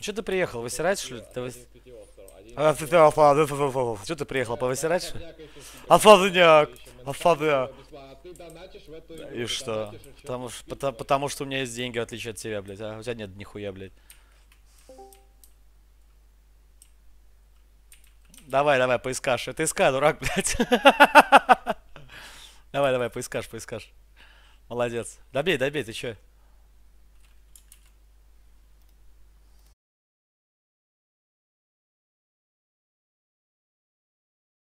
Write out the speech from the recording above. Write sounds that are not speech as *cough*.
Че ты приехал, высирать что ли? А ты... что ты приехал, повысирать что ли? Афазняк! И что? Потому, потому, потому что у меня есть деньги, в отличие от тебя, блядь. А у тебя нет нихуя, блядь. Давай, давай, поискашь. Это СК, дурак, *laughs* блядь. Давай, давай, поискашь, поискашь. Молодец. Добей, добей, ты чё?